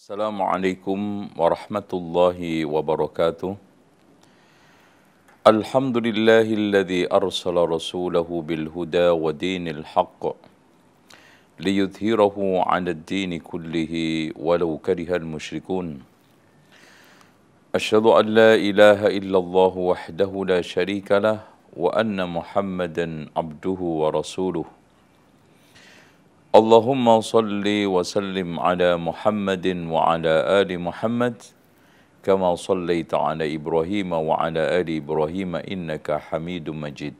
السلام عليكم ورحمة الله وبركاته الحمد لله الذي أرسل رسوله بالهدى ودين الحق ليظهره على الدين كله ولو كره المشركون أشهد أن لا إله إلا الله وحده لا شريك له وأن محمدا عبده ورسوله Allahumma salli wa sallim ala Muhammadin wa ala ali Muhammad kama sallaita ala Ibrahim wa ala ali Ibrahim innaka Hamidum Majid.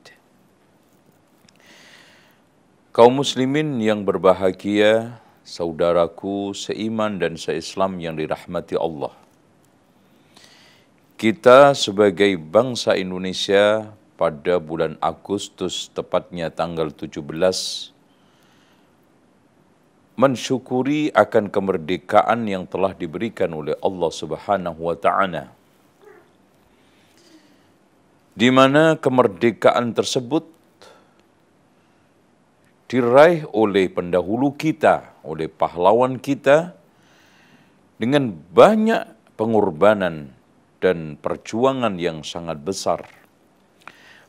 Kaum muslimin yang berbahagia, saudaraku seiman dan seislam yang dirahmati Allah. Kita sebagai bangsa Indonesia pada bulan Agustus tepatnya tanggal 17 mensyukuri akan kemerdekaan yang telah diberikan oleh Allah Subhanahu wa taala. Di mana kemerdekaan tersebut diraih oleh pendahulu kita, oleh pahlawan kita dengan banyak pengorbanan dan perjuangan yang sangat besar.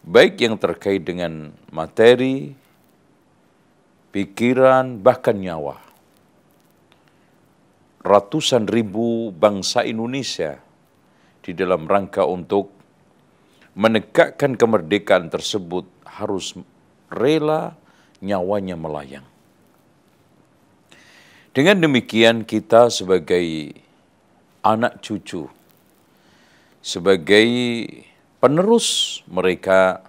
Baik yang terkait dengan materi, pikiran, bahkan nyawa ratusan ribu bangsa Indonesia di dalam rangka untuk menegakkan kemerdekaan tersebut harus rela nyawanya melayang. Dengan demikian kita sebagai anak cucu, sebagai penerus mereka,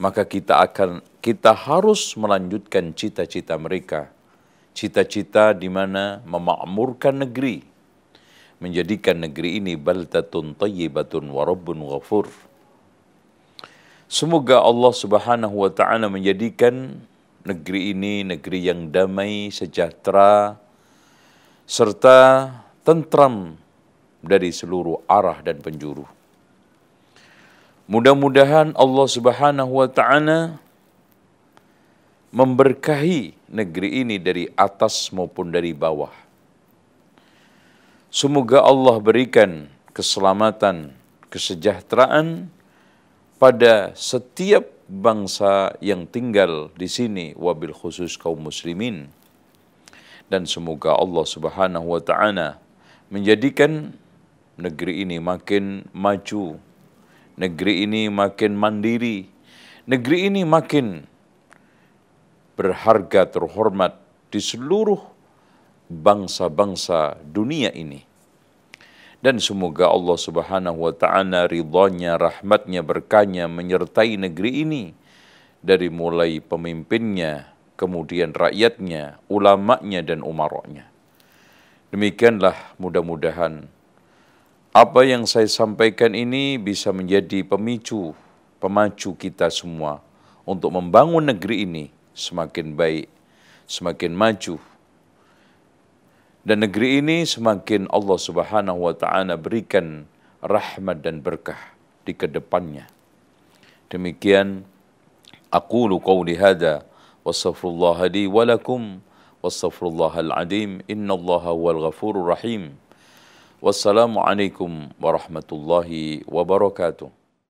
maka kita akan kita harus melanjutkan cita-cita mereka cita-cita di mana memakmurkan negeri, menjadikan negeri ini baltatun tayyibatun wa rabbun ghafur. Semoga Allah Subhanahu wa taala menjadikan negeri ini negeri yang damai, sejahtera serta tentram dari seluruh arah dan penjuru. Mudah-mudahan Allah Subhanahu wa taala memberkahi negeri ini dari atas maupun dari bawah. Semoga Allah berikan keselamatan, kesejahteraan pada setiap bangsa yang tinggal di sini wabil khusus kaum muslimin. Dan semoga Allah Subhanahu wa taala menjadikan negeri ini makin maju, negeri ini makin mandiri, negeri ini makin berharga terhormat di seluruh bangsa-bangsa dunia ini. Dan semoga Allah Subhanahu wa taala ridhonya, rahmatnya, berkahnya menyertai negeri ini dari mulai pemimpinnya, kemudian rakyatnya, ulamaknya dan umaroknya. Demikianlah mudah-mudahan apa yang saya sampaikan ini bisa menjadi pemicu, pemacu kita semua untuk membangun negeri ini semakin baik, semakin maju. Dan negeri ini semakin Allah Subhanahu wa taala berikan rahmat dan berkah di kedepannya. Demikian aqulu qawli hadza wa astaghfirullah li wa wa astaghfirullah al-adim innallaha huwal ghafurur rahim. Wassalamu alaikum warahmatullahi wabarakatuh.